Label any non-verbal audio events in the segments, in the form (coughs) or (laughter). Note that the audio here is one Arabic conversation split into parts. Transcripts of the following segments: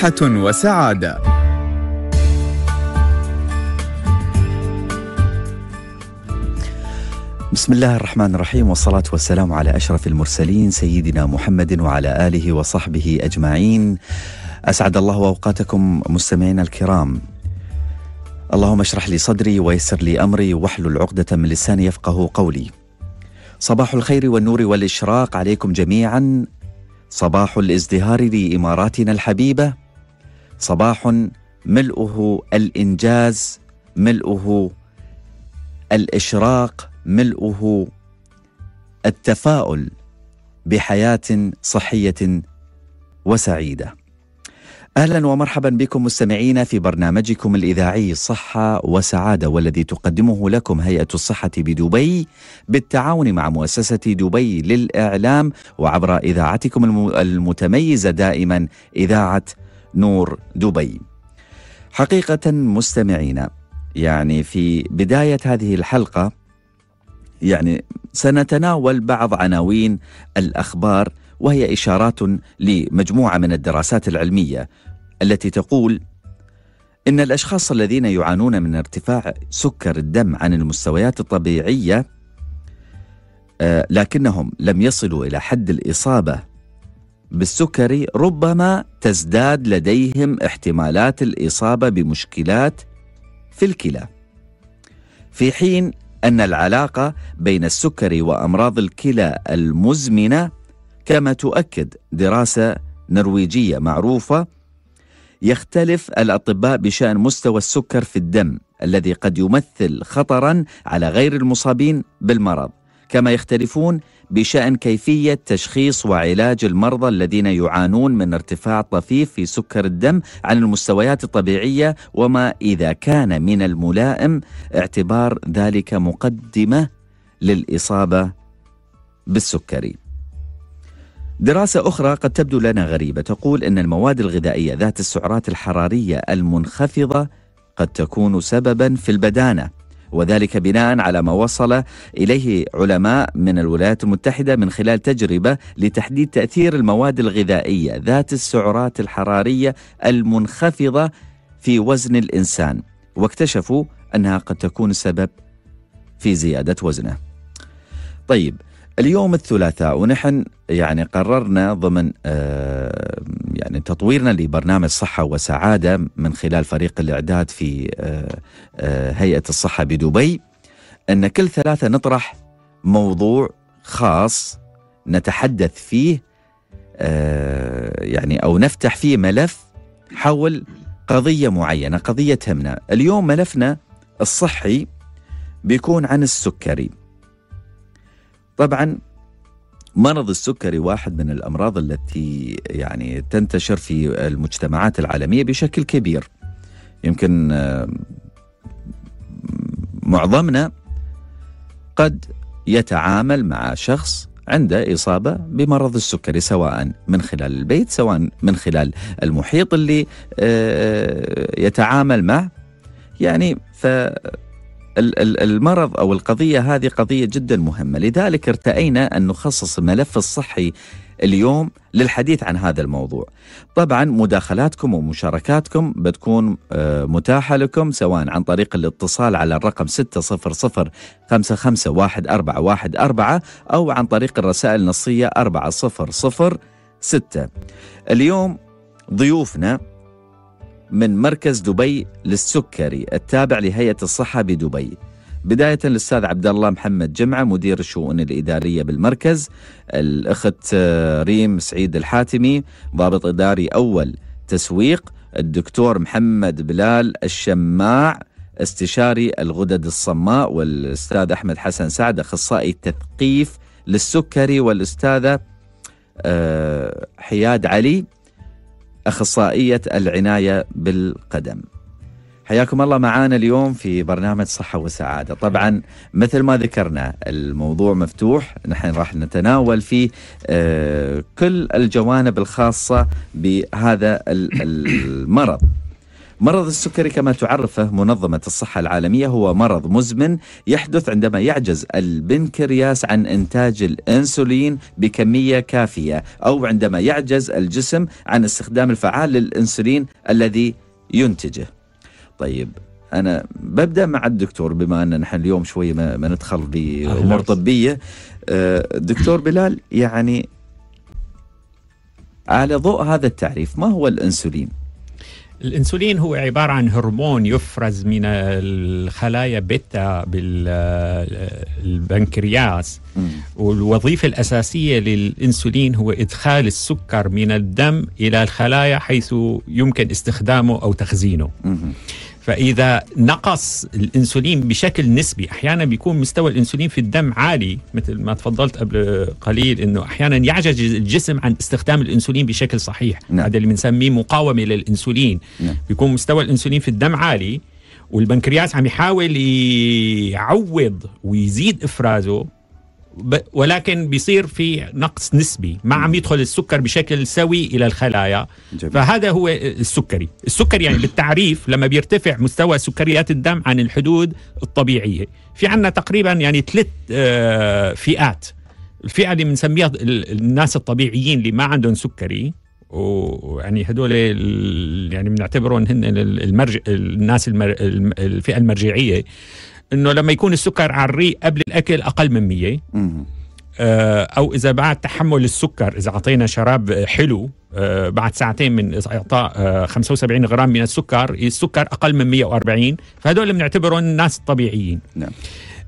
صحة وسعادة بسم الله الرحمن الرحيم والصلاة والسلام على أشرف المرسلين سيدنا محمد وعلى آله وصحبه أجمعين أسعد الله أوقاتكم مستمعينا الكرام اللهم اشرح لي صدري ويسر لي أمري واحلل عقدة من لساني يفقه قولي صباح الخير والنور والإشراق عليكم جميعا صباح الازدهار لاماراتنا الحبيبه صباح ملؤه الانجاز ملؤه الاشراق ملؤه التفاؤل بحياه صحيه وسعيده اهلا ومرحبا بكم مستمعينا في برنامجكم الاذاعي صحه وسعاده والذي تقدمه لكم هيئه الصحه بدبي بالتعاون مع مؤسسه دبي للاعلام وعبر اذاعتكم المتميزه دائما اذاعه نور دبي. حقيقة مستمعينا يعني في بداية هذه الحلقة يعني سنتناول بعض عناوين الأخبار وهي إشارات لمجموعة من الدراسات العلمية التي تقول إن الأشخاص الذين يعانون من ارتفاع سكر الدم عن المستويات الطبيعية آه، لكنهم لم يصلوا إلى حد الإصابة بالسكري ربما تزداد لديهم احتمالات الاصابه بمشكلات في الكلى في حين ان العلاقه بين السكري وامراض الكلى المزمنه كما تؤكد دراسه نرويجيه معروفه يختلف الاطباء بشان مستوى السكر في الدم الذي قد يمثل خطرا على غير المصابين بالمرض كما يختلفون بشأن كيفية تشخيص وعلاج المرضى الذين يعانون من ارتفاع طفيف في سكر الدم عن المستويات الطبيعية وما إذا كان من الملائم اعتبار ذلك مقدمة للإصابة بالسكري. دراسة أخرى قد تبدو لنا غريبة تقول أن المواد الغذائية ذات السعرات الحرارية المنخفضة قد تكون سببا في البدانة وذلك بناء على ما وصل اليه علماء من الولايات المتحده من خلال تجربه لتحديد تاثير المواد الغذائيه ذات السعرات الحراريه المنخفضه في وزن الانسان واكتشفوا انها قد تكون سبب في زياده وزنه. طيب اليوم الثلاثاء ونحن يعني قررنا ضمن آه يعني تطويرنا لبرنامج صحة وسعادة من خلال فريق الإعداد في آه آه هيئة الصحة بدبي أن كل ثلاثة نطرح موضوع خاص نتحدث فيه آه، يعني أو نفتح فيه ملف حول قضية معينة قضية تهمنا اليوم ملفنا الصحي بيكون عن السكري طبعا مرض السكري واحد من الامراض التي يعني تنتشر في المجتمعات العالميه بشكل كبير يمكن آه، معظمنا قد يتعامل مع شخص عنده إصابة بمرض السكري سواء من خلال البيت سواء من خلال المحيط اللي آه، يتعامل معه يعني ف المرض او القضيه هذه قضيه جدا مهمه، لذلك ارتأينا ان نخصص الملف الصحي اليوم للحديث عن هذا الموضوع. طبعا مداخلاتكم ومشاركاتكم بتكون آه، متاحه لكم سواء عن طريق الاتصال على الرقم 600551414 او عن طريق الرسائل النصيه 4006. اليوم ضيوفنا من مركز دبي للسكري التابع لهيئة الصحة بدبي بداية الأستاذ عبد الله محمد جمعة مدير الشؤون الإدارية بالمركز الأخت آه، ريم سعيد الحاتمي ضابط إداري أول تسويق الدكتور محمد بلال الشماع استشاري الغدد الصماء والأستاذ أحمد حسن سعد أخصائي تثقيف للسكري والأستاذة آه، حياد علي أخصائية العناية بالقدم حياكم الله معانا اليوم في برنامج صحة وسعادة طبعا مثل ما ذكرنا الموضوع مفتوح نحن راح نتناول فيه آه، كل الجوانب الخاصة بهذا المرض مرض السكري كما تعرفه منظمة الصحة العالمية هو مرض مزمن يحدث عندما يعجز البنكرياس عن إنتاج الأنسولين بكمية كافية أو عندما يعجز الجسم عن استخدام الفعال للأنسولين الذي ينتجه طيب أنا ببدأ مع الدكتور بما أن نحن اليوم شوي ما, ما ندخل بأمور طبية آه، دكتور بلال يعني على ضوء هذا التعريف ما هو الأنسولين؟ الانسولين هو عباره عن هرمون يفرز من الخلايا بيتا بالبنكرياس والوظيفه الاساسيه للانسولين هو ادخال السكر من الدم الى الخلايا حيث يمكن استخدامه او تخزينه فاذا نقص الانسولين بشكل نسبي احيانا بيكون مستوى الانسولين في الدم عالي مثل ما تفضلت قبل قليل انه احيانا يعجز الجسم عن استخدام الانسولين بشكل صحيح نعم. هذا اللي بنسميه مقاومه للانسولين نعم. بيكون مستوى الانسولين في الدم عالي والبنكرياس عم يحاول يعوض ويزيد افرازه ولكن بيصير في نقص نسبي ما عم يدخل السكر بشكل سوي الى الخلايا جميل. فهذا هو السكري السكري يعني (coughs) بالتعريف لما بيرتفع مستوى سكريات الدم عن الحدود الطبيعيه في عندنا تقريبا يعني ثلاث آه، فئات الفئه اللي بنسميها الناس الطبيعيين اللي ما عندهم سكري ويعني هدول يعني بنعتبرهم هن المرج... الناس المر... الفئه المرجعيه انه لما يكون السكر على الريق قبل الاكل اقل من 100 آه، او اذا بعد تحمل السكر اذا اعطينا شراب حلو آه، بعد ساعتين من اعطاء 75 آه، غرام من السكر السكر اقل من 140 فهدول بنعتبرهم ناس طبيعيين نعم.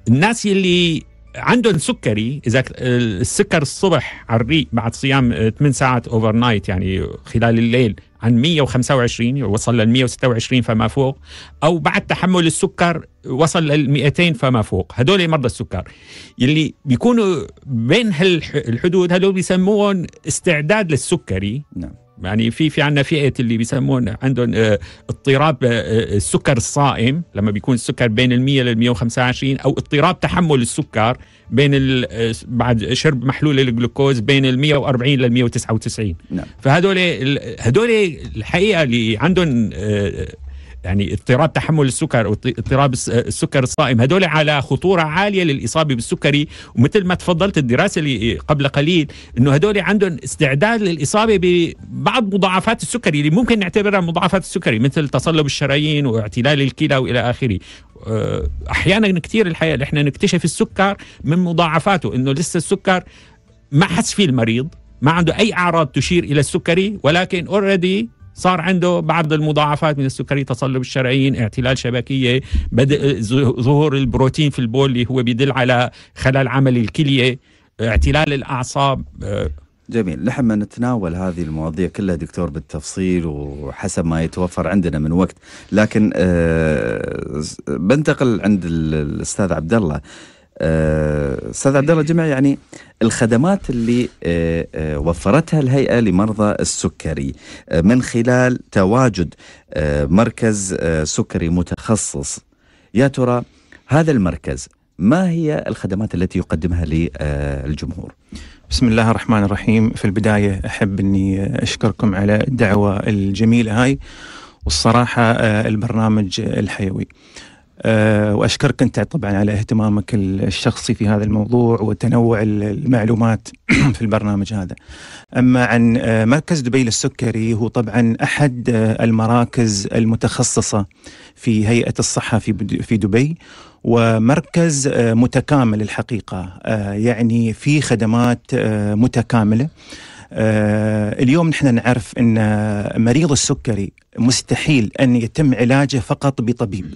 الناس يلي عندهم سكري اذا السكر الصبح على الريق بعد صيام 8 آه، ساعات اوفر نايت يعني خلال الليل عن 125 وصل لل 126 فما فوق او بعد تحمل السكر وصل لل 200 فما فوق هدول مرضى السكر يلي بيكونوا بين هالحدود هدول بيسموهم استعداد للسكري نعم يعني في في عندنا فئه اللي بيسمون عندهم آه، اضطراب آه، آه، السكر الصائم لما بيكون السكر بين ال 100 لل 125 او اضطراب تحمل السكر بين بعد شرب محلول الجلوكوز بين ال 140 لل 199 نعم. فهدول هدول الحقيقه اللي عندهم يعني اضطراب تحمل السكر اضطراب آه، السكر الصائم هدول على خطوره عاليه للاصابه بالسكري ومثل ما تفضلت الدراسه اللي إيه، قبل قليل انه هدول عندهم استعداد للاصابه ببعض مضاعفات السكري اللي ممكن نعتبرها مضاعفات السكري مثل تصلب الشرايين واعتلال الكلى والى اخره آه، احيانا كثير الحقيقه نحن نكتشف السكر من مضاعفاته انه لسه السكر ما حس فيه المريض ما عنده اي اعراض تشير الى السكري ولكن اوريدي صار عنده بعض المضاعفات من السكري تصلب الشرايين اعتلال شبكيه بدء ظهور البروتين في البول اللي هو بيدل على خلل عمل الكليه اعتلال الاعصاب آه. جميل نحن ما نتناول هذه المواضيع كلها دكتور بالتفصيل وحسب ما يتوفر عندنا من وقت لكن أه بنتقل عند الاستاذ عبد الله استاذ عبد الله جمع يعني الخدمات اللي آه، آه، وفرتها الهيئه لمرضى السكري آه، من خلال تواجد مركز سكري متخصص يا ترى هذا المركز ما هي الخدمات التي يقدمها للجمهور؟ بسم الله الرحمن الرحيم في البداية أحب أني أشكركم على الدعوة الجميلة هاي والصراحة البرنامج الحيوي آه، واشكرك انت طبعا على اهتمامك الشخصي في هذا الموضوع وتنوع المعلومات (clears throat) في البرنامج هذا. اما عن آه، مركز دبي للسكري هو طبعا احد آه، المراكز المتخصصه في هيئه الصحه في في دبي ومركز متكامل الحقيقه يعني في خدمات متكامله. اليوم نحن نعرف ان مريض السكري مستحيل ان يتم علاجه فقط بطبيب.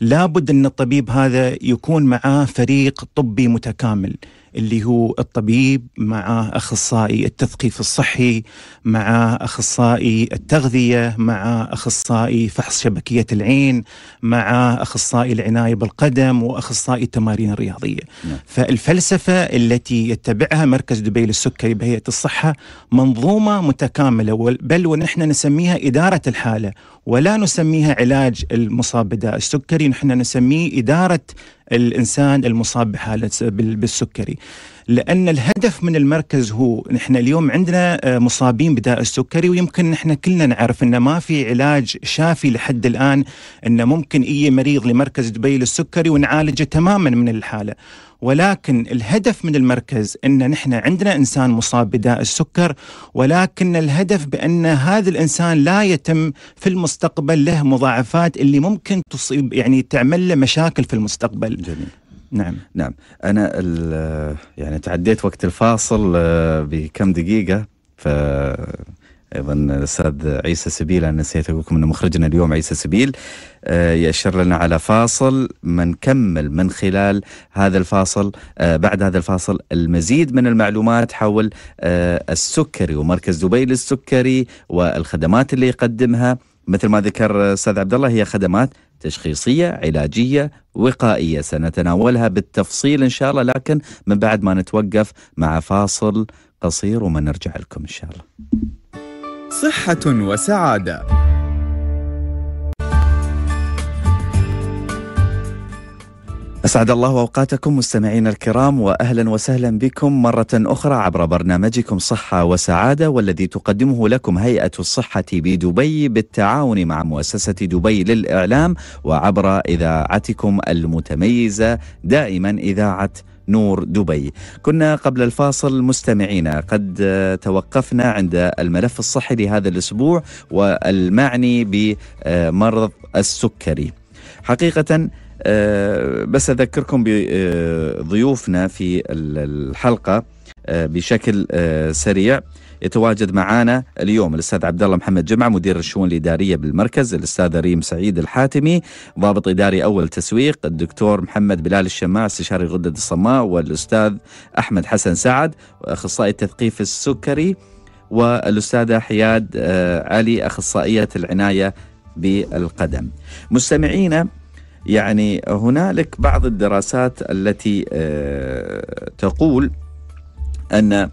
لابد أن الطبيب هذا يكون معاه فريق طبي متكامل اللي هو الطبيب مع اخصائي التثقيف الصحي مع اخصائي التغذيه مع اخصائي فحص شبكيه العين مع اخصائي العنايه بالقدم واخصائي التمارين الرياضيه نعم. فالفلسفه التي يتبعها مركز دبي للسكري بهيئه الصحه منظومه متكامله بل ونحن نسميها اداره الحاله ولا نسميها علاج المصاب بداء السكري نحن نسميه اداره الانسان المصاب بحاله بالسكري لان الهدف من المركز هو نحن اليوم عندنا آه، مصابين بداء السكري ويمكن نحن كلنا نعرف انه ما في علاج شافي لحد الان انه ممكن اي مريض لمركز دبي للسكري ونعالجه تماما من الحاله ولكن الهدف من المركز ان نحن عندنا انسان مصاب بداء السكر ولكن الهدف بان هذا الانسان لا يتم في المستقبل له مضاعفات اللي ممكن تصيب يعني تعمل له مشاكل في المستقبل. جميل. نعم نعم انا يعني تعديت وقت الفاصل آه، بكم دقيقه ف ايضا الاستاذ عيسى سبيل انا نسيت اقول لكم ان مخرجنا اليوم عيسى سبيل آه، يشر لنا على فاصل منكمل من خلال هذا الفاصل آه، بعد هذا الفاصل المزيد من المعلومات حول آه، السكري ومركز دبي للسكري والخدمات اللي يقدمها مثل ما ذكر الاستاذ عبد الله هي خدمات تشخيصيه علاجيه وقائيه سنتناولها بالتفصيل ان شاء الله لكن من بعد ما نتوقف مع فاصل قصير وما نرجع لكم ان شاء الله صحة وسعادة أسعد الله أوقاتكم مستمعينا الكرام وأهلا وسهلا بكم مرة أخرى عبر برنامجكم صحة وسعادة والذي تقدمه لكم هيئة الصحة بدبي بالتعاون مع مؤسسة دبي للإعلام وعبر إذاعتكم المتميزة دائما إذاعة نور دبي كنا قبل الفاصل مستمعينا قد توقفنا عند الملف الصحي لهذا الأسبوع والمعني بمرض السكري حقيقة آه، بس أذكركم بضيوفنا في الحلقة آه، بشكل آه، سريع يتواجد معنا اليوم الاستاذ عبد الله محمد جمعه مدير الشؤون الاداريه بالمركز، الاستاذ ريم سعيد الحاتمي ضابط اداري اول تسويق، الدكتور محمد بلال الشماع استشاري غده الصماء، والاستاذ احمد حسن سعد اخصائي التثقيف السكري والاستاذه حياد آه، علي اخصائيه العنايه بالقدم. مستمعينا يعني هنالك بعض الدراسات التي آه، تقول ان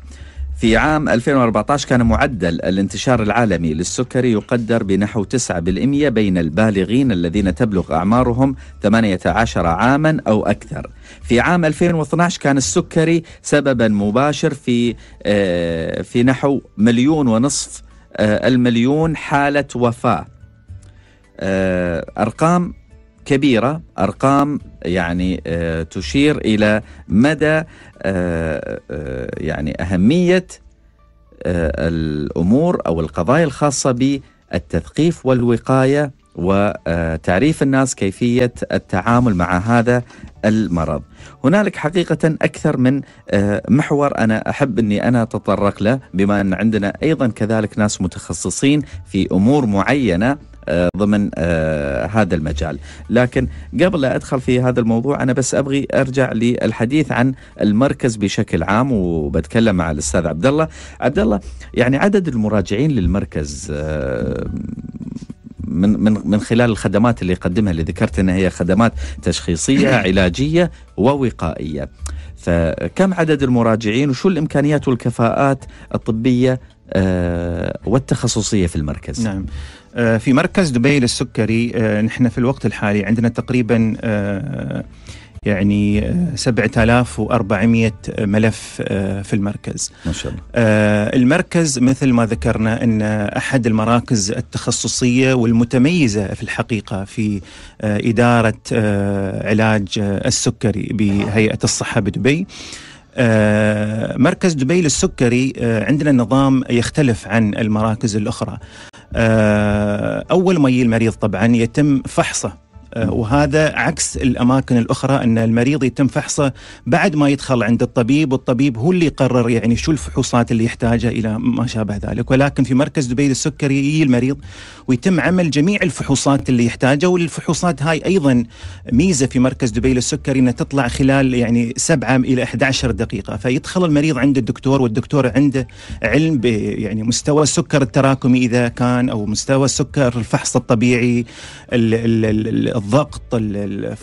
في عام 2014 كان معدل الانتشار العالمي للسكري يقدر بنحو 9% بين البالغين الذين تبلغ أعمارهم 18 عاما أو أكثر في عام 2012 كان السكري سببا مباشر في, آه، في نحو مليون ونصف آه، المليون حالة وفاة آه، أرقام كبيرة أرقام يعني آه، تشير إلى مدى آه، آه، يعني أهمية الأمور أو القضايا الخاصة بالتثقيف والوقاية وتعريف الناس كيفية التعامل مع هذا المرض هنالك حقيقة أكثر من محور أنا أحب أني أنا أتطرق له بما أن عندنا أيضا كذلك ناس متخصصين في أمور معينة آه، ضمن آه، هذا المجال لكن قبل لا أدخل في هذا الموضوع أنا بس أبغي أرجع للحديث عن المركز بشكل عام وبتكلم مع الأستاذ عبد الله عبد الله يعني عدد المراجعين للمركز آه، من من من خلال الخدمات اللي يقدمها اللي ذكرت انها هي خدمات تشخيصيه (coughs) علاجيه ووقائيه. فكم عدد المراجعين وشو الامكانيات والكفاءات الطبيه والتخصصيه في المركز؟ نعم آه، في مركز دبي للسكري آه، نحن في الوقت الحالي عندنا تقريبا آه، يعني 7400 ملف في المركز ما شاء الله المركز مثل ما ذكرنا ان احد المراكز التخصصيه والمتميزه في الحقيقه في اداره علاج السكري بهيئه الصحه بدبي مركز دبي للسكري عندنا نظام يختلف عن المراكز الاخرى آه، أول ما يجي المريض طبعا يتم فحصه آه، وهذا عكس الاماكن الاخرى ان المريض يتم فحصه بعد ما يدخل عند الطبيب والطبيب هو اللي يقرر يعني شو الفحوصات اللي يحتاجها الى ما شابه ذلك ولكن في مركز دبي للسكري يجي المريض ويتم عمل جميع الفحوصات اللي يحتاجها والفحوصات هاي ايضا ميزه في مركز دبي للسكري انها تطلع خلال يعني 7 الى 11 دقيقه فيدخل المريض عند الدكتور والدكتور عنده علم يعني مستوى السكر التراكمي اذا كان او مستوى السكر الفحص الطبيعي ال ال الضغط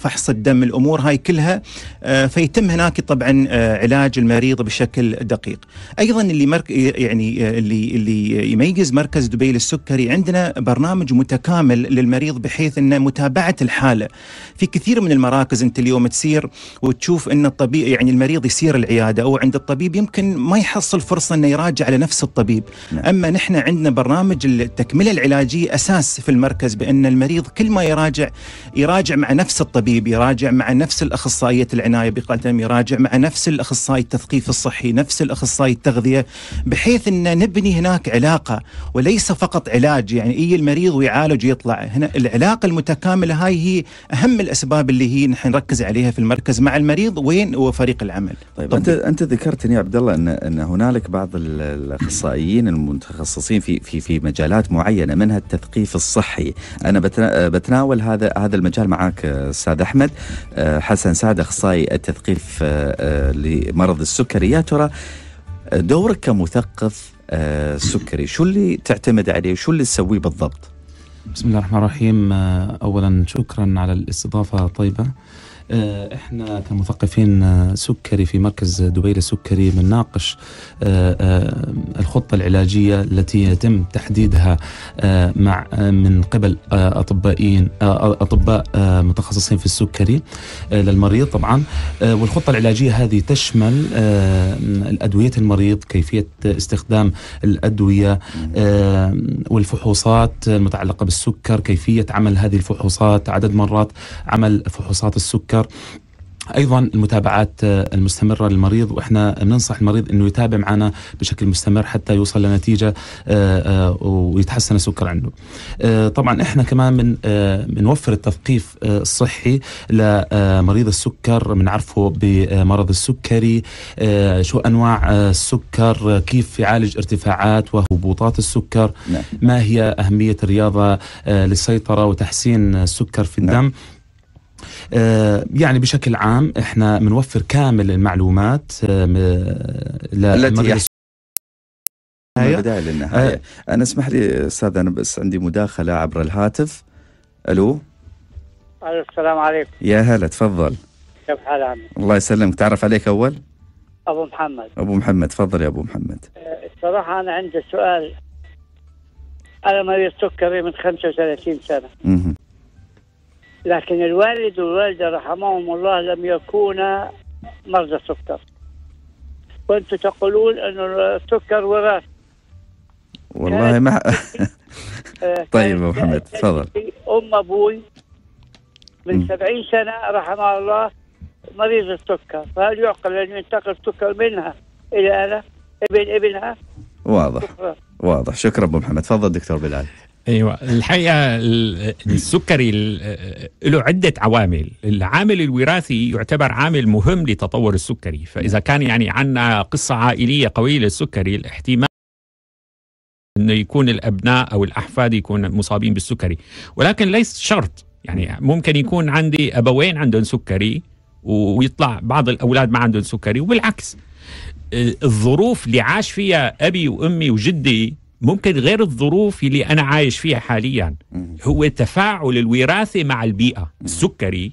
فحص الدم الامور هاي كلها آه، فيتم هناك طبعا آه، علاج المريض بشكل دقيق ايضا اللي مرك يعني آه، اللي اللي يميز مركز دبي للسكري عندنا برنامج متكامل للمريض بحيث انه متابعه الحاله في كثير من المراكز انت اليوم تسير وتشوف ان الطبيب يعني المريض يسير العياده او عند الطبيب يمكن ما يحصل فرصه انه يراجع على نفس الطبيب نعم. اما نحن عندنا برنامج التكمله العلاجيه اساس في المركز بان المريض كل ما يراجع يراجع مع نفس الطبيب يراجع مع نفس الأخصائية العناية بقلم يراجع مع نفس الأخصائي التثقيف الصحي نفس الأخصائي التغذية بحيث أن نبني هناك علاقة وليس فقط علاج يعني أي المريض ويعالج ويطلع هنا العلاقة المتكاملة هاي هي أهم الأسباب اللي هي نحن نركز عليها في المركز مع المريض وين وفريق العمل طيب أنت أنت ذكرت يا عبد الله أن أن هنالك بعض الأخصائيين المتخصصين في في في مجالات معينة منها التثقيف الصحي أنا بتناول هذا هذا المجال معك آه، استاذ احمد آه، حسن سعد اخصائي التثقيف آه، لمرض السكري يا ترى دورك كمثقف سكري شو اللي تعتمد عليه شو اللي تسويه بالضبط بسم الله الرحمن الرحيم اولا شكرا على الاستضافه الطيبه آه، احنا كمثقفين آه، سكري في مركز دبي للسكري بنناقش آه، الخطه العلاجيه التي يتم تحديدها مع من قبل اطبائيين اطباء متخصصين في السكري للمريض طبعا والخطه العلاجيه هذه تشمل الادويه المريض كيفيه استخدام الادويه والفحوصات المتعلقه بالسكر كيفيه عمل هذه الفحوصات عدد مرات عمل فحوصات السكر السكر ايضا المتابعات المستمره للمريض واحنا بننصح المريض انه يتابع معنا بشكل مستمر حتى يوصل لنتيجه آه، آه، ويتحسن السكر عنده. آه، طبعا احنا كمان من بنوفر التثقيف الصحي لمريض السكر بنعرفه بمرض السكري شو انواع السكر كيف يعالج ارتفاعات وهبوطات السكر نعم. ما هي اهميه الرياضه للسيطره وتحسين السكر في نعم. الدم آه، يعني بشكل عام احنا بنوفر كامل المعلومات آه، التي من البدايه للنهايه آه. انا اسمح لي استاذ انا بس عندي مداخله عبر الهاتف الو السلام عليكم يا هلا تفضل كيف حالك الله يسلمك تعرف عليك اول ابو محمد ابو محمد تفضل يا ابو محمد الصراحه انا عندي سؤال انا مريض سكري من 35 سنه مه. لكن الوالد والوالدة رحمهم الله لم يكونا مرضى سكر وانتم تقولون أن السكر وراث والله ما (laughs) آه، طيب ابو محمد تفضل ام ابوي من 70 سنه رحمها الله مريض السكر فهل يعقل ان ينتقل السكر منها الى انا ابن ابنها واضح واضح شكرا ابو محمد تفضل دكتور بلال ايوه الحقيقه السكري له عده عوامل، العامل الوراثي يعتبر عامل مهم لتطور السكري، فاذا كان يعني عندنا قصه عائليه قويه للسكري الاحتمال انه يكون الابناء او الاحفاد يكون مصابين بالسكري، ولكن ليس شرط، يعني ممكن يكون عندي ابوين عندهم سكري ويطلع بعض الاولاد ما عندهم سكري وبالعكس. آه، الظروف اللي عاش فيها ابي وامي وجدي ممكن غير الظروف اللي انا عايش فيها حاليا هو تفاعل الوراثه مع البيئه السكري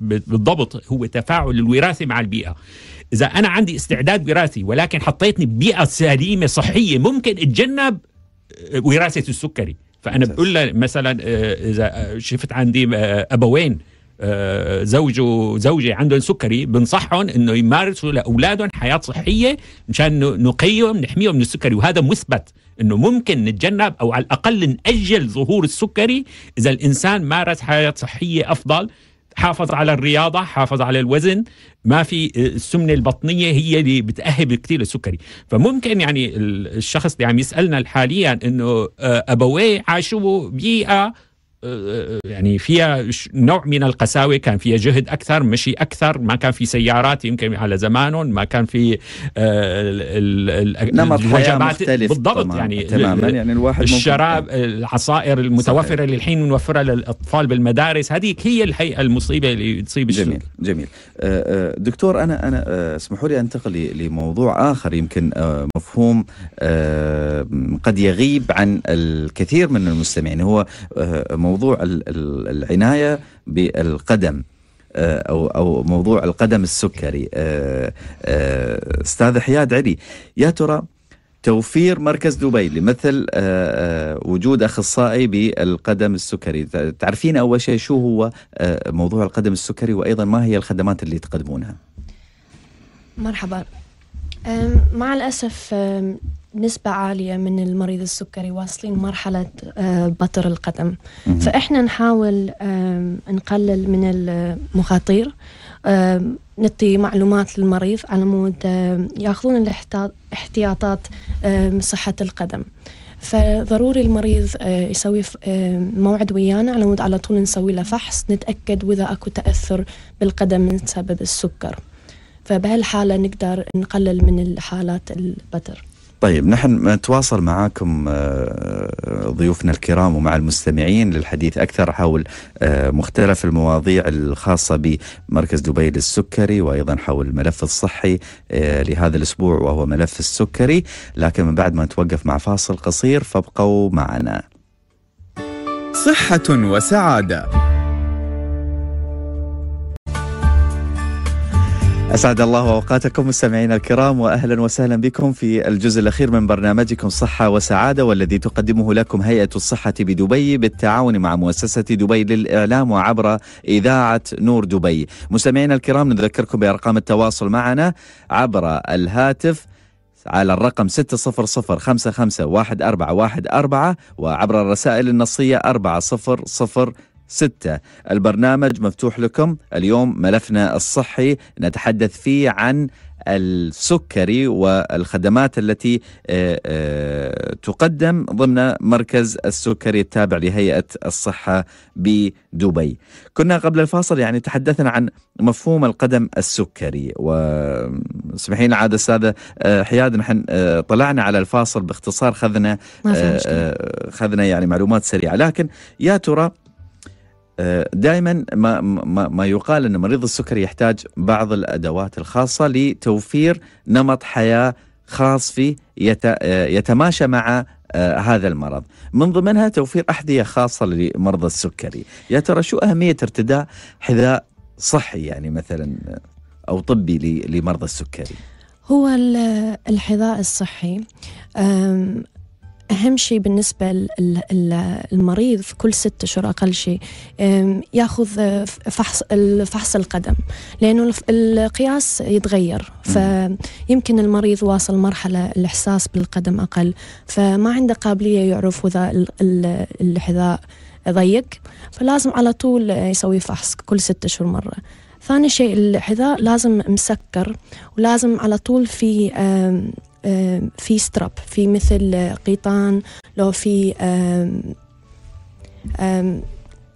بالضبط هو تفاعل الوراثه مع البيئه اذا انا عندي استعداد وراثي ولكن حطيتني ببيئه سليمه صحيه ممكن اتجنب آه، وراثه السكري فانا بقول مثلا آه، اذا آه، شفت عندي ابوين آه، زوجه زوجي عندهم سكري بنصحهم انه يمارسوا لاولادهم حياه صحيه مشان نقيهم نحميهم من السكري وهذا مثبت انه ممكن نتجنب او على الاقل ناجل ظهور السكري اذا الانسان مارس حياه صحيه افضل حافظ على الرياضة حافظ على الوزن ما في آه، السمنة البطنية هي اللي بتأهب كثير السكري فممكن يعني الشخص اللي عم يسألنا حاليا أنه آه، أبويه عاشوا بيئة يعني فيها نوع من القساوة كان فيها جهد أكثر مشي أكثر ما كان في سيارات يمكن على زمانهم ما كان في آه، نمط حياة مختلف بالضبط طبعاً. يعني تماما يعني الواحد الشراب العصائر المتوفرة صحيح. للحين منوفرة للأطفال بالمدارس هذه هي الحقيقة المصيبة اللي تصيب جميل جميل جميل آه، آه، دكتور أنا أنا اسمحوا لي أنتقل لموضوع آخر يمكن مفهوم قد يغيب عن الكثير من المستمعين هو موضوع العناية بالقدم آه، او او موضوع القدم السكري آه، آه، استاذ حياد علي يا ترى توفير مركز دبي لمثل وجود اخصائي بالقدم السكري تعرفين اول شيء شو هو موضوع القدم السكري وايضا ما هي الخدمات اللي تقدمونها مرحبا مع الأسف نسبة عالية من المريض السكري واصلين مرحلة أه، بطر القدم فإحنا نحاول نقلل من المخاطير نعطي معلومات للمريض على مود ياخذون الاحتياطات صحة القدم فضروري المريض أه، يسوي موعد ويانا على مود على طول نسوي له فحص نتأكد وإذا أكو تأثر بالقدم من سبب السكر فبهالحالة نقدر نقلل من حالات البتر طيب نحن نتواصل معاكم آه، ضيوفنا الكرام ومع المستمعين للحديث أكثر حول آه، مختلف المواضيع الخاصة بمركز دبي للسكري وأيضا حول الملف الصحي آه، لهذا الأسبوع وهو ملف السكري لكن من بعد ما نتوقف مع فاصل قصير فابقوا معنا صحة وسعادة أسعد الله أوقاتكم مستمعينا الكرام وأهلا وسهلا بكم في الجزء الأخير من برنامجكم صحة وسعادة والذي تقدمه لكم هيئة الصحة بدبي بالتعاون مع مؤسسة دبي للإعلام وعبر إذاعة نور دبي مستمعينا الكرام نذكركم بأرقام التواصل معنا عبر الهاتف على الرقم 600551414 وعبر الرسائل النصية 400 ستة البرنامج مفتوح لكم اليوم ملفنا الصحي نتحدث فيه عن السكري والخدمات التي آه، آه، تقدم ضمن مركز السكري التابع لهيئة الصحة بدبي كنا قبل الفاصل يعني تحدثنا عن مفهوم القدم السكري وسمحين عاد أستاذة آه، حياد نحن طلعنا على الفاصل باختصار خذنا خذنا يعني معلومات سريعة لكن يا ترى آه، دائما ما, ما, ما يقال أن مريض السكري يحتاج بعض الأدوات الخاصة لتوفير نمط حياة خاص فيه آه، يتماشى مع آه، هذا المرض من ضمنها توفير أحذية خاصة لمرضى السكري يا ترى شو أهمية ارتداء حذاء صحي يعني مثلا أو طبي لمرضى السكري هو الحذاء الصحي أهم شيء بالنسبة للمريض في كل ست أشهر أقل شيء ياخذ فحص فحص القدم لأنه القياس يتغير فيمكن المريض واصل مرحلة الإحساس بالقدم أقل فما عنده قابلية يعرف إذا الحذاء ضيق فلازم على طول يسوي فحص كل ست أشهر مرة ثاني شيء الحذاء لازم مسكر ولازم على طول في في ستراب في مثل قيطان لو في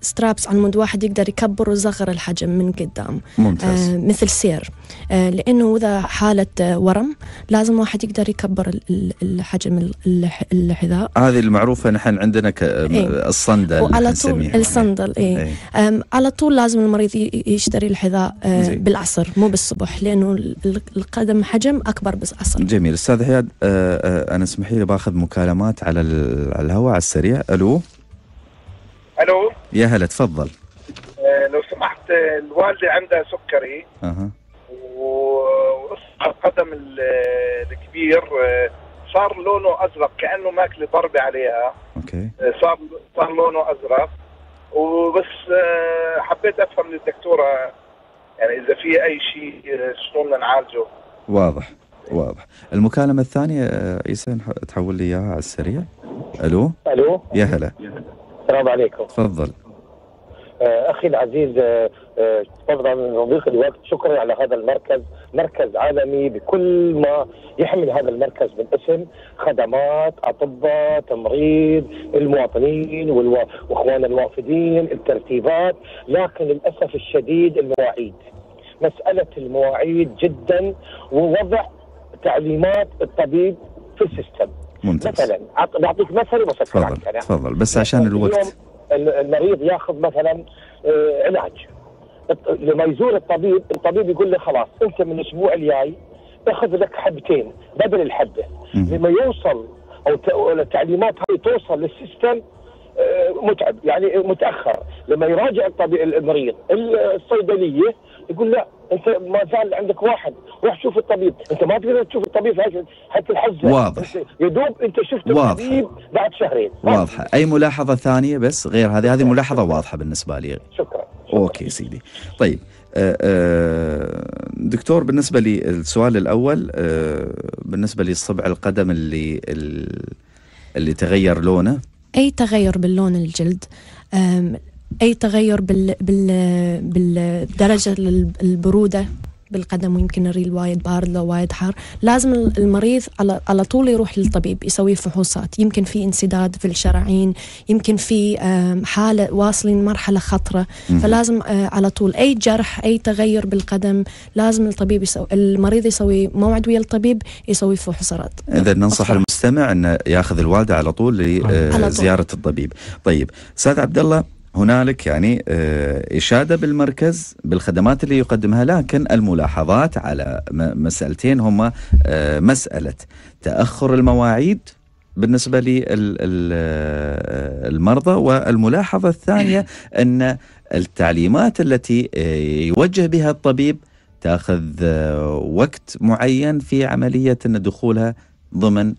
سترابس على المود واحد يقدر يكبر ويصغر الحجم من قدام ممتاز. آه مثل سير آه لانه اذا حاله آه ورم لازم واحد يقدر يكبر الحجم الحذاء هذه المعروفه نحن عندنا إيه. الصندل وعلى طول الصندل اي آه على طول لازم المريض يشتري الحذاء آه بالعصر مو بالصبح لانه القدم حجم اكبر بالعصر جميل استاذ حياد آه آه انا اسمحي لي باخذ مكالمات على الهواء على السريع الو الو يا هلا تفضل آه، لو سمحت الوالده عندها سكري اها وقصة القدم الكبير آه، صار لونه ازرق كانه ماكله ضربه عليها اوكي آه، صار صار لونه ازرق وبس حبيت افهم من الدكتوره يعني اذا في اي شيء شلون بدنا نعالجه واضح واضح المكالمة الثانية عيسى تحول لي إياها على السريع ألو ألو يا هلا السلام عليكم تفضل آه، اخي العزيز آه، آه، تفضل من ضيق الوقت شكرا على هذا المركز مركز عالمي بكل ما يحمل هذا المركز من اسم خدمات اطباء تمريض المواطنين واخواننا الوافدين الترتيبات لكن للاسف الشديد المواعيد مساله المواعيد جدا ووضع تعليمات الطبيب في السيستم ممتاز مثلا بعطيك مثل وبسكر تفضل تفضل بس عشان الوقت المريض ياخذ مثلا آه، علاج لما يزور الطبيب الطبيب يقول له خلاص انت من الاسبوع الجاي اخذ لك حبتين بدل الحبه لما يوصل او التعليمات هاي توصل للسيستم آه، متعب يعني متاخر لما يراجع الطبيب المريض الصيدليه يقول لا انت ما زال عندك واحد روح شوف الطبيب انت ما تقدر تشوف الطبيب حتى الحزه واضح يا دوب انت شفت واضح. الطبيب بعد شهرين واضحه اي ملاحظه ثانيه بس غير هذه هذه ملاحظه واضحه بالنسبه لي شكرا, شكرا. اوكي سيدي طيب آه، آه، دكتور بالنسبة للسؤال الأول آه، بالنسبة للصبع القدم اللي اللي تغير لونه أي تغير باللون الجلد اي تغير بال بال بالدرجه البروده بالقدم ويمكن الريل وايد بارد لو وايد حار لازم المريض على, على طول يروح للطبيب يسوي فحوصات يمكن في انسداد في الشرايين يمكن في حالة واصلين مرحلة خطرة فلازم آه، على طول أي جرح أي تغير بالقدم لازم الطبيب يسوي المريض يسوي موعد ويا الطبيب يسوي فحوصات إذا ننصح المستمع أنه ياخذ الوالدة على طول لزيارة آه، الطبيب طيب استاذ عبد الله هنالك يعني آه، إشادة بالمركز بالخدمات اللي يقدمها لكن الملاحظات على مسألتين هما آه، مسألة تأخر المواعيد بالنسبة للمرضى آه، والملاحظة الثانية (coughs) أن التعليمات التي يوجه بها الطبيب تاخذ وقت معين في عملية دخولها ضمن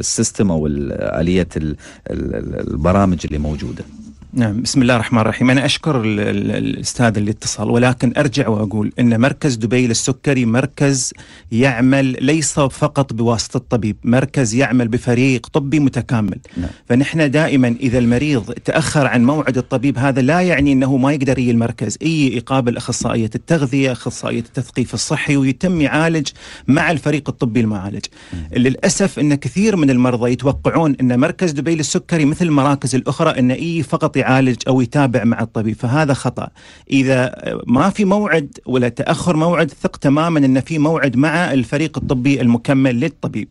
السيستم او اليه البرامج اللي موجوده نعم بسم الله الرحمن الرحيم أنا أشكر الأستاذ اللي اتصل ولكن أرجع وأقول أن مركز دبي للسكري مركز يعمل ليس فقط بواسطة الطبيب مركز يعمل بفريق طبي متكامل نعم. فنحن دائما إذا المريض تأخر عن موعد الطبيب هذا لا يعني أنه ما يقدر يجي المركز إي يقابل أخصائية التغذية أخصائية التثقيف الصحي ويتم يعالج مع الفريق الطبي المعالج نعم. للأسف أن كثير من المرضى يتوقعون أن مركز دبي للسكري مثل المراكز الأخرى أن إي فقط يعالج او يتابع مع الطبيب فهذا خطا اذا ما في موعد ولا تاخر موعد ثق تماما ان في موعد مع الفريق الطبي المكمل للطبيب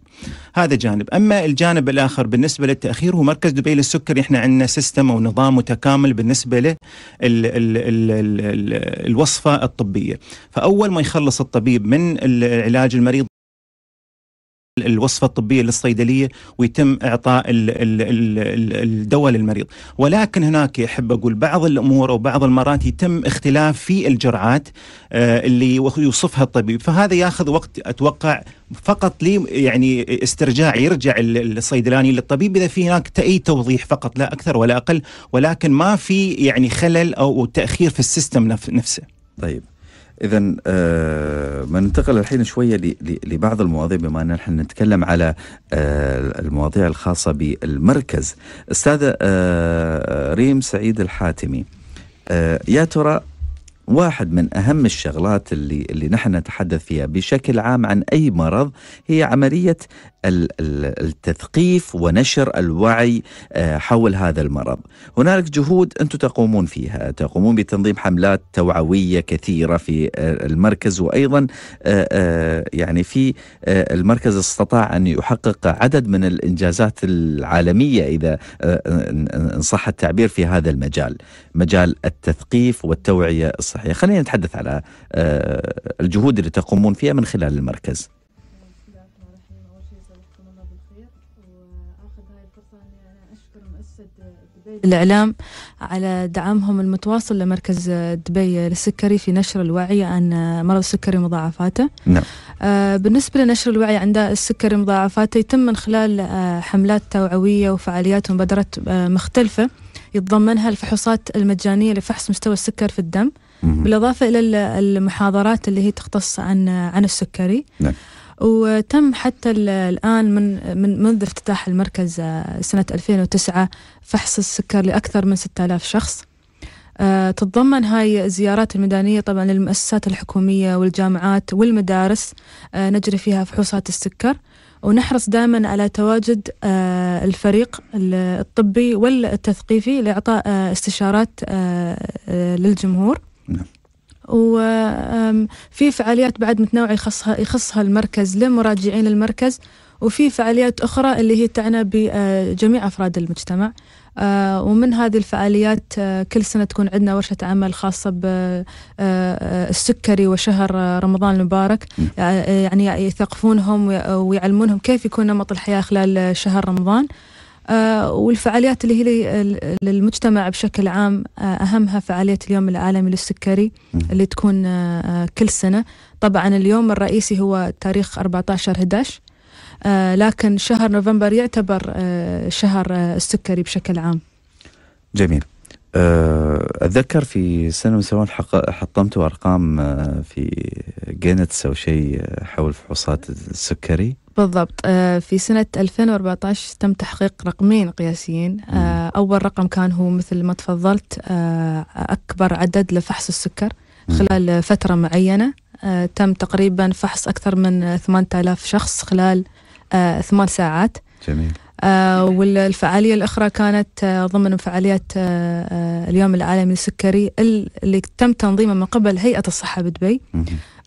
هذا جانب اما الجانب الاخر بالنسبه للتاخير هو مركز دبي للسكري احنا عندنا سيستم او نظام متكامل بالنسبه له الوصفه الطبيه فاول ما يخلص الطبيب من علاج المريض الوصفة الطبية للصيدلية ويتم إعطاء الدواء للمريض ولكن هناك أحب أقول بعض الأمور أو بعض المرات يتم اختلاف في الجرعات آه، اللي يوصفها الطبيب فهذا ياخذ وقت أتوقع فقط لي يعني استرجاع يرجع الصيدلاني للطبيب اذا في هناك اي توضيح فقط لا اكثر ولا اقل ولكن ما في يعني خلل او تاخير في السيستم نفسه. طيب اذا آه، بننتقل الحين شويه لبعض المواضيع بما ان نحن نتكلم على آه، المواضيع الخاصه بالمركز استاذ آه، ريم سعيد الحاتمي يا ترى واحد من أهم الشغلات اللي, اللي نحن نتحدث فيها بشكل عام عن أي مرض هي عملية التثقيف ونشر الوعي آه، حول هذا المرض هنالك جهود أنتم تقومون فيها تقومون بتنظيم حملات توعوية كثيرة في آه، المركز وأيضا آه، يعني في المركز استطاع أن يحقق عدد من الإنجازات العالمية إذا إن صح التعبير في هذا المجال مجال التثقيف والتوعية الصحية خلينا نتحدث على الجهود اللي تقومون فيها من خلال المركز الإعلام على دعمهم المتواصل لمركز دبي للسكري في نشر الوعي عن مرض السكري ومضاعفاته نعم. آه، بالنسبة لنشر الوعي عند السكري ومضاعفاته يتم من خلال آه، حملات توعوية وفعاليات ومبادرات آه، مختلفة يتضمنها الفحوصات المجانية لفحص مستوى السكر في الدم بالإضافة إلى المحاضرات اللي هي تختص عن عن السكري نعم. وتم حتى الآن من, من منذ افتتاح المركز آه، سنة 2009 فحص السكر لأكثر من 6000 شخص آه، تتضمن هاي الزيارات الميدانية طبعا للمؤسسات الحكومية والجامعات والمدارس آه، نجري فيها فحوصات السكر ونحرص دائما على تواجد الفريق الطبي والتثقيفي لإعطاء استشارات للجمهور نعم. وفي فعاليات بعد متنوعة يخصها يخصها المركز لمراجعين المركز وفي فعاليات أخرى اللي هي تعنى بجميع أفراد المجتمع آه، ومن هذه الفعاليات آه، كل سنة تكون عندنا ورشة عمل خاصة بالسكري آه، وشهر رمضان المبارك يعني يثقفونهم ويعلمونهم كيف يكون نمط الحياة خلال شهر رمضان آه، والفعاليات اللي هي للمجتمع بشكل عام آه، أهمها فعالية اليوم العالمي للسكري اللي تكون آه، كل سنة طبعا اليوم الرئيسي هو تاريخ 14 11 لكن شهر نوفمبر يعتبر شهر السكري بشكل عام جميل اتذكر في سنه من السنوات حطمت ارقام في جينتس او شيء حول فحوصات السكري بالضبط آه، في سنة 2014 تم تحقيق رقمين قياسيين آه، أول رقم كان هو مثل ما تفضلت آه، أكبر عدد لفحص السكر خلال فترة معينة تم تقريبا فحص أكثر من 8000 شخص خلال ثمان ساعات جميل والفعالية الأخرى كانت ضمن فعاليات اليوم العالمي للسكري اللي تم تنظيمه من قبل هيئة الصحة بدبي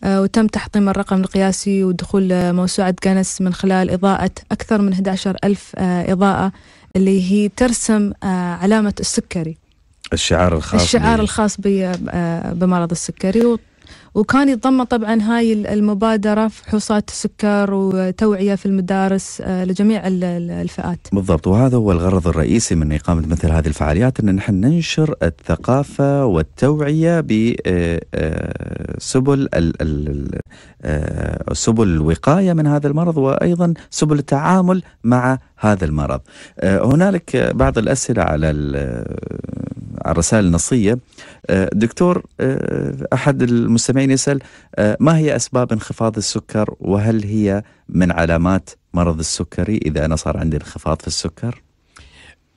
آه، وتم تحطيم الرقم القياسي ودخول آه، موسوعة جانس من خلال إضاءة أكثر من 11 ألف آه، إضاءة اللي هي ترسم علامة السكري الشعار الخاص الشعار الخاص بمرض السكري وكان يتضمن طبعا هاي المبادرة فحوصات السكر وتوعية في المدارس آه، لجميع الفئات بالضبط وهذا هو الغرض الرئيسي من إقامة مثل هذه الفعاليات أن نحن ننشر الثقافة والتوعية بسبل آه، آه، سبل الوقاية من هذا المرض وأيضا سبل التعامل مع هذا المرض هنالك بعض الأسئلة على الرسائل النصيه آه، دكتور آه، احد المستمعين يسال آه، ما هي اسباب انخفاض السكر وهل هي من علامات مرض السكري اذا انا صار عندي انخفاض في السكر؟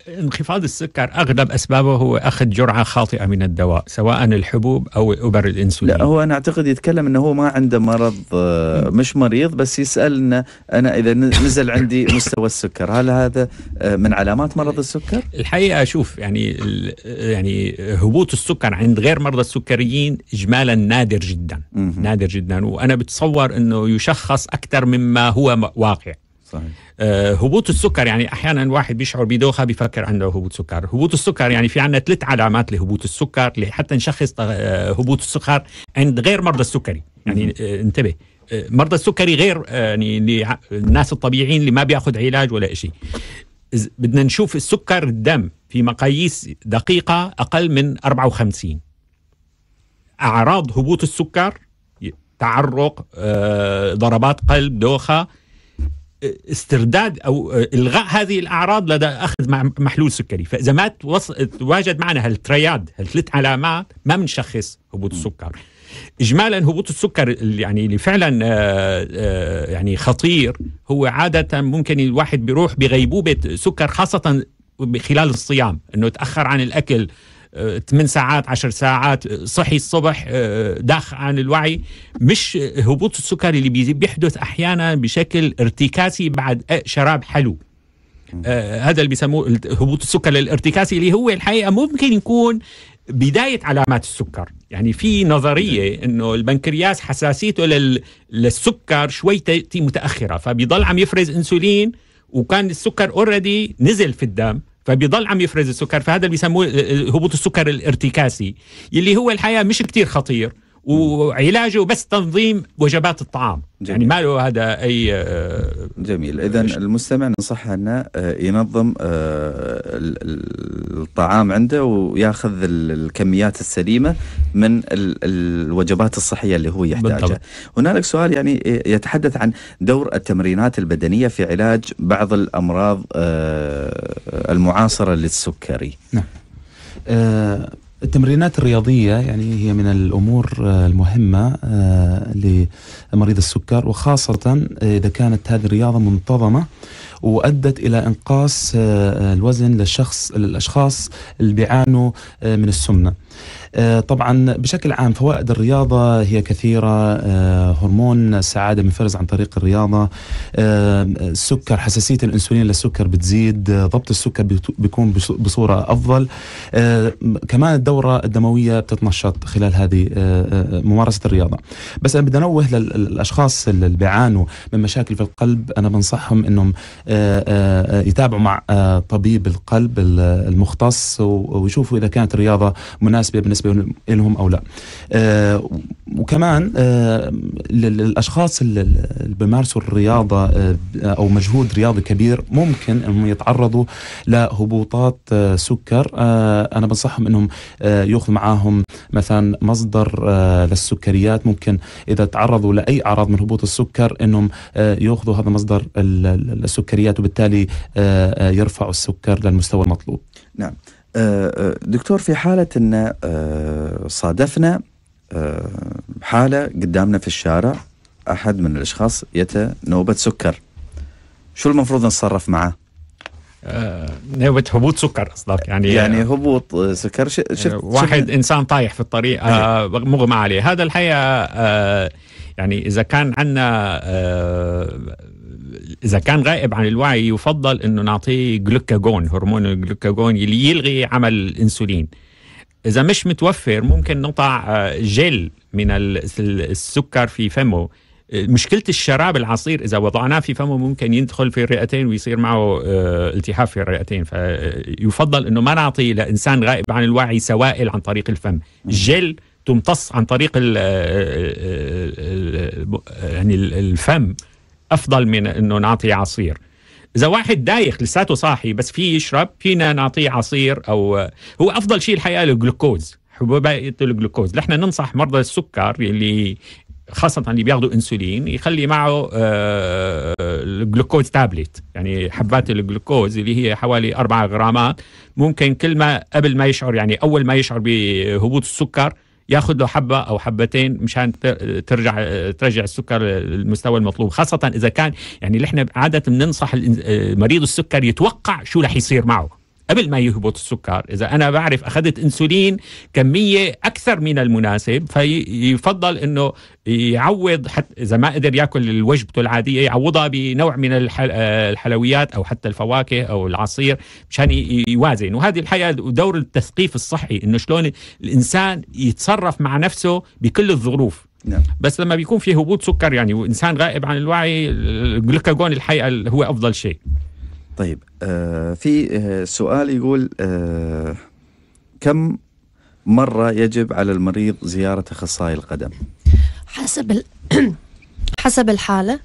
انخفاض السكر اغلب اسبابه هو اخذ جرعه خاطئه من الدواء سواء الحبوب او ابر الانسولين لا هو انا اعتقد يتكلم انه هو ما عنده مرض آه، مش مريض بس يسالنا انا اذا نزل عندي (laughs) مستوى السكر هل هذا آه، من علامات مرض السكر الحقيقه شوف يعني يعني هبوط السكر عند غير مرضى السكريين اجمالا نادر جدا نادر جدا وانا بتصور انه يشخص اكثر مما هو واقع صحيح. آه هبوط السكر يعني احيانا واحد بيشعر بدوخه بيفكر عنده هبوط سكر هبوط السكر يعني في عندنا ثلاث علامات لهبوط السكر لحتى نشخص آه، هبوط السكر عند غير مرضى السكري يعني آه انتبه آه، مرضى السكري غير آه، يعني الناس الطبيعيين اللي ما بياخذ علاج ولا شيء بدنا نشوف السكر الدم في مقاييس دقيقة أقل من 54 أعراض هبوط السكر تعرق ضربات قلب دوخة استرداد او الغاء هذه الاعراض لدى اخذ محلول سكري، فاذا ما تواجد معنا هالترياد هالثلاث علامات ما بنشخص هبوط السكر. اجمالا هبوط السكر اللي يعني اللي فعلا آه، آه، يعني خطير هو عاده ممكن الواحد بيروح بغيبوبه سكر خاصه خلال الصيام انه تاخر عن الاكل 8 ساعات 10 ساعات صحي الصبح آه، داخ عن الوعي مش هبوط السكري اللي بيحدث احيانا بشكل ارتكاسي بعد آه، شراب حلو آه هذا اللي بيسموه هبوط السكر الارتكاسي اللي هو الحقيقه ممكن يكون بدايه علامات السكر يعني في نظريه نعم. انه البنكرياس حساسيته للسكر شوي تاتي متاخره فبيضل عم يفرز انسولين وكان السكر اوريدي نزل في الدم فبيضل عم يفرز السكر فهذا اللي بيسموه آه، آه، هبوط السكر الارتكاسي اللي هو الحقيقه مش كتير خطير وعلاجه بس تنظيم وجبات الطعام يعني جميل. يعني ما له هذا اي آه، جميل اذا المستمع ننصح انه آه، ينظم آه، الطعام عنده وياخذ الكميات السليمه من الوجبات الصحيه اللي هو يحتاجها بالطبع. هنالك سؤال يعني يتحدث عن دور التمرينات البدنيه في علاج بعض الامراض المعاصره للسكري نعم التمرينات الرياضية يعني هي من الأمور آه، المهمة آه، لمريض السكر وخاصة إذا كانت هذه الرياضة منتظمة وأدت إلى إنقاص آه، الوزن للشخص الأشخاص اللي بيعانوا من السمنة. آه، طبعا بشكل عام فوائد الرياضة هي كثيرة آه، هرمون السعادة منفرز عن طريق الرياضة السكر آه، حساسية الأنسولين للسكر بتزيد ضبط السكر بيكون بصورة أفضل كمان الدورة الدموية بتتنشط خلال هذه ممارسة الرياضة بس أنا بدي أنوه للأشخاص اللي بيعانوا من مشاكل في القلب أنا بنصحهم أنهم يتابعوا مع طبيب القلب المختص ويشوفوا إذا كانت الرياضة مناسبة بالنسبة بالنسبه لهم او لا آه، وكمان الاشخاص آه، اللي بيمارسوا الرياضه آه، او مجهود رياضي كبير ممكن انهم يتعرضوا لهبوطات سكر انا بنصحهم انهم ياخذوا معاهم مثلا مصدر للسكريات ممكن اذا تعرضوا لاي اعراض من هبوط السكر انهم ياخذوا هذا مصدر السكريات وبالتالي يرفعوا السكر للمستوى المطلوب نعم آه، آه، دكتور في حالة أن آه، صادفنا حالة قدامنا في الشارع أحد من الأشخاص يته نوبة سكر شو المفروض نتصرف معه؟ نوبة هبوط سكر قصدك يعني يعني هبوط سكر شفت ش... واحد ش... انسان طايح في الطريق مغمى عليه هذا الحقيقه يعني اذا كان عندنا اذا كان غائب عن الوعي يفضل انه نعطيه جلوكاجون هرمون الجلوكاجون اللي يلغي عمل الانسولين اذا مش متوفر ممكن نقطع آه، جل من السكر في فمه آه، مشكله الشراب العصير اذا وضعناه في فمه ممكن يدخل في الرئتين ويصير معه آه، التهاب في الرئتين فيفضل انه ما نعطي لانسان غائب عن الوعي سوائل عن طريق الفم جل تمتص عن طريق ال يعني الفم افضل من انه نعطيه عصير اذا واحد دايخ لساته صاحي بس فيه يشرب فينا نعطيه عصير او هو افضل شيء الحقيقه الجلوكوز حبوبات الجلوكوز نحن ننصح مرضى السكر اللي خاصة اللي بياخذوا انسولين يخلي معه آه الجلوكوز تابلت يعني حبات الجلوكوز اللي هي حوالي 4 غرامات ممكن كل ما قبل ما يشعر يعني اول ما يشعر بهبوط السكر ياخذ له حبه او حبتين مشان ترجع ترجع السكر للمستوى المطلوب خاصه اذا كان يعني نحن عاده بننصح آه، مريض السكر يتوقع شو رح يصير معه قبل ما يهبط السكر إذا أنا بعرف أخذت أنسولين كمية أكثر من المناسب فيفضل أنه يعوض حتى إذا ما قدر يأكل وجبته العادية يعوضها بنوع من الحلويات أو حتى الفواكه أو العصير مشان يوازن وهذه الحقيقة دور التثقيف الصحي أنه شلون الإنسان يتصرف مع نفسه بكل الظروف نعم. بس لما بيكون في هبوط سكر يعني وانسان غائب عن الوعي الجلوكاجون الحقيقه هو افضل شيء طيب آه في آه، سؤال يقول آه كم مرة يجب على المريض زيارة أخصائي القدم؟ حسب (clears throat) حسب الحالة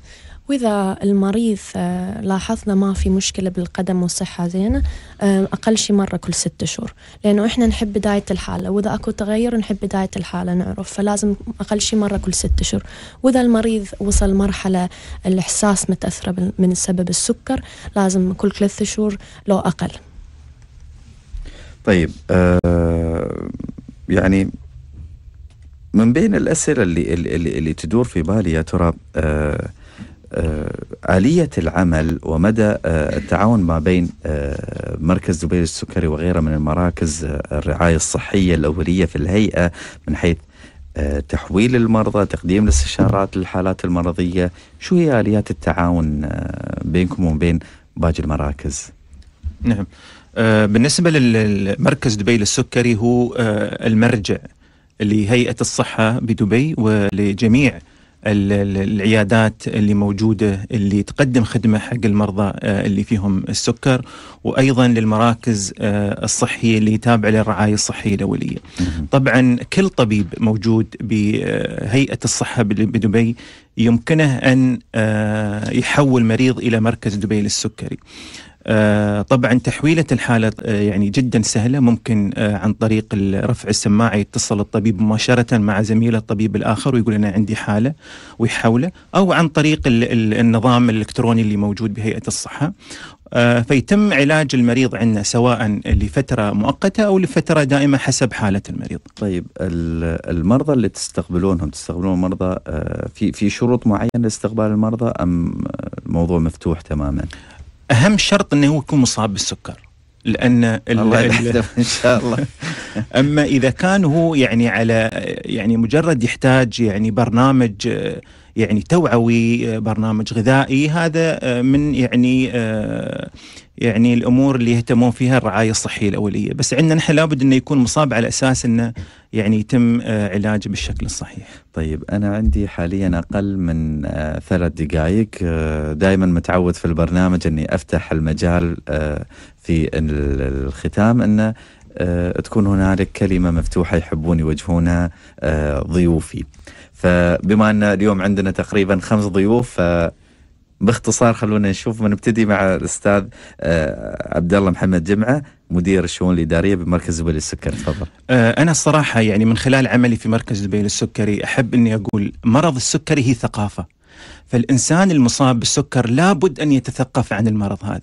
وإذا المريض آه، لاحظنا ما في مشكلة بالقدم والصحة زينة آه، أقل شي مرة كل ست شهور لأنه إحنا نحب بداية الحالة وإذا أكو تغير نحب بداية الحالة نعرف فلازم أقل شي مرة كل ست شهور وإذا المريض وصل مرحلة الإحساس متأثرة من سبب السكر لازم كل ثلاث شهور لو أقل طيب آه يعني من بين الأسئلة اللي, اللي, اللي تدور في بالي يا ترى آه آه، آلية العمل ومدى آه، التعاون ما بين آه، مركز دبي السكري وغيره من المراكز الرعاية الصحية الأولية في الهيئة من حيث تحويل المرضى تقديم الاستشارات للحالات المرضية شو هي آليات التعاون بينكم وبين باقي المراكز نعم بالنسبة للمركز دبي للسكري هو المرجع لهيئة الصحة بدبي ولجميع العيادات اللي موجوده اللي تقدم خدمه حق المرضى آه، اللي فيهم السكر وايضا للمراكز آه، الصحيه اللي تابعه للرعايه الصحيه الدوليه. طبعا كل طبيب موجود بهيئه آه، الصحه بدبي يمكنه ان يحول مريض الى مركز دبي للسكري. آه، طبعا تحويلة الحالة آه، يعني جدا سهلة ممكن آه، عن طريق رفع السماعة يتصل الطبيب مباشرة مع زميله الطبيب الآخر ويقول أنا عندي حالة ويحوله أو عن طريق النظام الإلكتروني اللي موجود بهيئة الصحة فيتم علاج المريض عندنا سواء لفترة مؤقتة أو لفترة دائمة حسب حالة المريض طيب المرضى اللي تستقبلونهم تستقبلون مرضى في في شروط معينة لاستقبال المرضى أم الموضوع مفتوح تماما؟ اهم شرط انه هو يكون مصاب بالسكر لان الله ان شاء الله (laughs) اما اذا كان هو يعني على يعني مجرد يحتاج يعني برنامج آه، يعني توعوي آه، برنامج غذائي هذا آه، من يعني آه، يعني الامور اللي يهتمون فيها الرعايه الصحيه الاوليه بس عندنا نحن لابد انه يكون مصاب على اساس انه يعني يتم علاجه بالشكل الصحيح طيب انا عندي حاليا اقل من ثلاث دقائق دائما متعود في البرنامج اني افتح المجال في الختام انه تكون هنالك كلمه مفتوحه يحبون يوجهونها ضيوفي فبما ان اليوم عندنا تقريبا خمس ضيوف ف باختصار خلونا نشوف ونبتدي مع الاستاذ آه، عبد الله محمد جمعه مدير الشؤون الاداريه بمركز دبي للسكري تفضل. آه، انا الصراحه يعني من خلال عملي في مركز دبي للسكري احب اني اقول مرض السكري هي ثقافه. فالإنسان المصاب بالسكر لابد أن يتثقف عن المرض هذا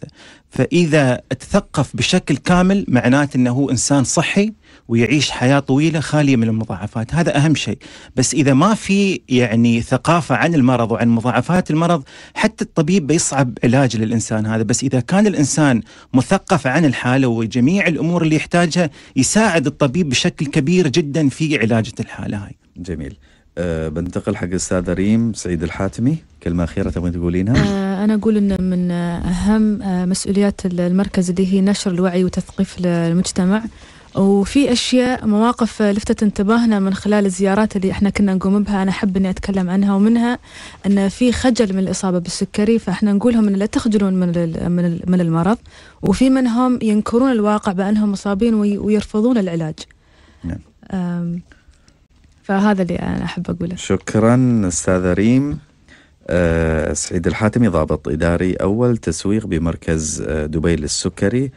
فإذا تثقف بشكل كامل معناته أنه إنسان صحي ويعيش حياة طويلة خالية من المضاعفات هذا أهم شيء بس إذا ما في يعني ثقافة عن المرض وعن مضاعفات المرض حتى الطبيب بيصعب علاج للإنسان هذا بس إذا كان الإنسان مثقف عن الحالة وجميع الأمور اللي يحتاجها يساعد الطبيب بشكل كبير جدا في علاجة الحالة هاي جميل أه بنتقل حق الأستاذة ريم سعيد الحاتمي كلمة أخيرة تبغين تقولينها أه أنا أقول أن من أهم آه، مسؤوليات المركز اللي هي نشر الوعي وتثقيف المجتمع وفي اشياء مواقف لفتت انتباهنا من خلال الزيارات اللي احنا كنا نقوم بها انا احب اني اتكلم عنها ومنها ان في خجل من الاصابه بالسكري فاحنا نقولهم ان لا تخجلون من من من المرض وفي منهم ينكرون الواقع بانهم مصابين ويرفضون العلاج. نعم. فهذا اللي أنا أحب أقوله شكرا أستاذة ريم أه سعيد الحاتمي ضابط إداري أول تسويق بمركز آه، دبي للسكري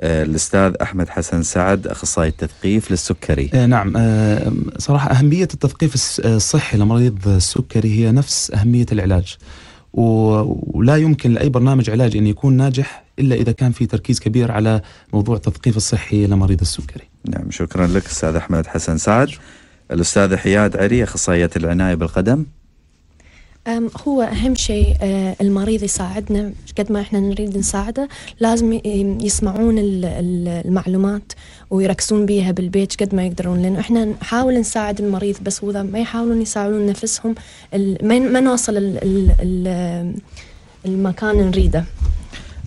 آه، الاستاذ احمد حسن سعد اخصائي التثقيف للسكري. آه نعم آه صراحه اهميه التثقيف آه، الصحي لمريض السكري هي نفس اهميه العلاج. ولا يمكن لاي برنامج علاجي ان يكون ناجح الا اذا كان في تركيز كبير على موضوع التثقيف الصحي لمريض السكري. نعم شكرا لك استاذ احمد حسن سعد. الأستاذ حياد عري أخصائية العناية بالقدم هو أهم شيء آه، المريض يساعدنا قد ما إحنا نريد نساعده لازم يسمعون المعلومات ويركزون بيها بالبيت قد ما يقدرون لأنه إحنا نحاول نساعد المريض بس وإذا ما يحاولون يساعدون نفسهم ما نوصل المكان نريده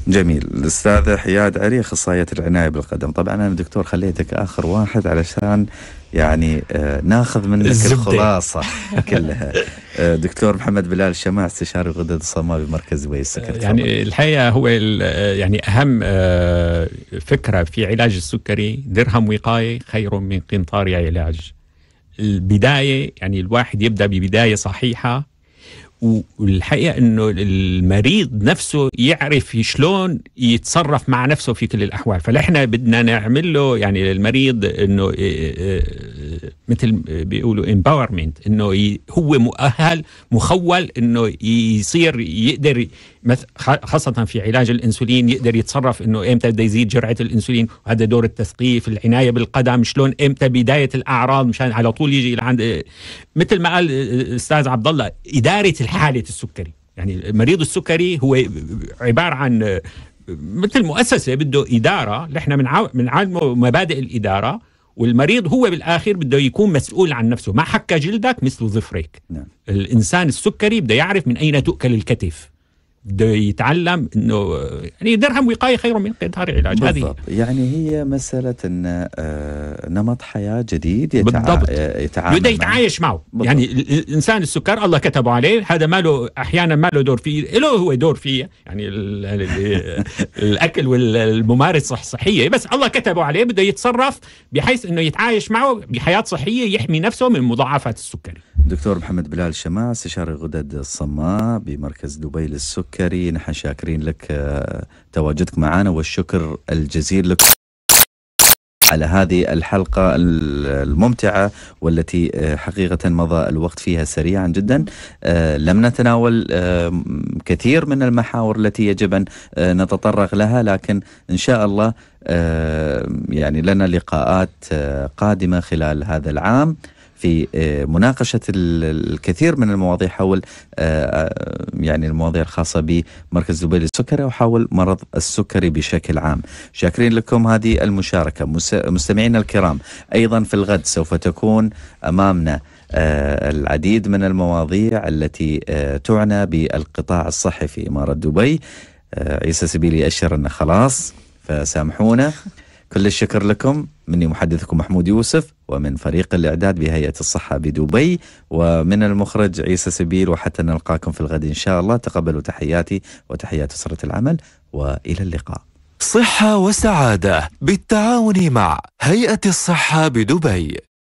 جميل الأستاذ حياد عري أخصائية العناية بالقدم طبعا أنا دكتور خليتك آخر واحد علشان يعني آه، ناخذ منك الزبدة. الخلاصه (laughs) كلها آه، دكتور محمد بلال الشماع استشاري الغدد الصماء بمركز ويس آه، يعني الحقيقه هو يعني اهم فكره في علاج السكري درهم وقايه خير من قنطار علاج البدايه يعني الواحد يبدا ببدايه صحيحه والحقيقه انه المريض نفسه يعرف شلون يتصرف مع نفسه في كل الاحوال فنحن بدنا نعمل له يعني للمريض انه إيه، إيه، إيه، مثل بيقولوا امباورمنت انه هو مؤهل مخول انه يصير يقدر خاصة في علاج الأنسولين يقدر يتصرف أنه إمتى بده يزيد جرعة الأنسولين وهذا دور التثقيف العناية بالقدم شلون إمتى بداية الأعراض مشان على طول يجي لعند مثل ما قال الأستاذ عبد الله إدارة الحالة السكري يعني مريض السكري هو عبارة عن مثل مؤسسة بده إدارة نحن بنعلمه مبادئ الإدارة والمريض هو بالاخر بده يكون مسؤول عن نفسه ما حكى جلدك مثل ظفرك نعم. الانسان السكري بده يعرف من اين تؤكل الكتف يتعلم انه يعني درهم وقايه خير من قطار علاج بالضبط. هذه يعني هي مساله ان آه، نمط حياه جديد يتع... بالضبط يتعامل بده يتعايش معه بالضبط. يعني الانسان السكر الله كتبه عليه هذا ما له احيانا ما له دور فيه له هو دور فيه يعني ال ال الاكل والممارسه الصحيه بس الله كتبه عليه بده يتصرف بحيث انه يتعايش معه بحياه صحيه يحمي نفسه من مضاعفات السكري دكتور محمد بلال شماع استشاري غدد الصماء بمركز دبي للسكر نحن شاكرين لك آه، تواجدك معنا والشكر الجزيل لك على هذه الحلقة الممتعة والتي آه، حقيقة مضى الوقت فيها سريعا جدا آه، لم نتناول كثير من المحاور التي يجب أن نتطرق لها لكن إن شاء الله يعني لنا لقاءات قادمة خلال هذا العام في آه، مناقشة الكثير من المواضيع حول آه، آه، يعني المواضيع الخاصة بمركز دبي للسكري وحول مرض السكري بشكل عام شاكرين لكم هذه المشاركة مستمعينا الكرام أيضا في الغد سوف تكون أمامنا العديد من المواضيع التي تعنى بالقطاع الصحي في إمارة دبي عيسى سبيلي أشر أنه خلاص فسامحونا كل الشكر لكم مني محدثكم محمود يوسف ومن فريق الإعداد بهيئة الصحة بدبي ومن المخرج عيسى سبيل وحتى نلقاكم في الغد إن شاء الله تقبلوا تحياتي وتحيات أسرة العمل وإلى اللقاء صحة وسعادة بالتعاون مع هيئة الصحة بدبي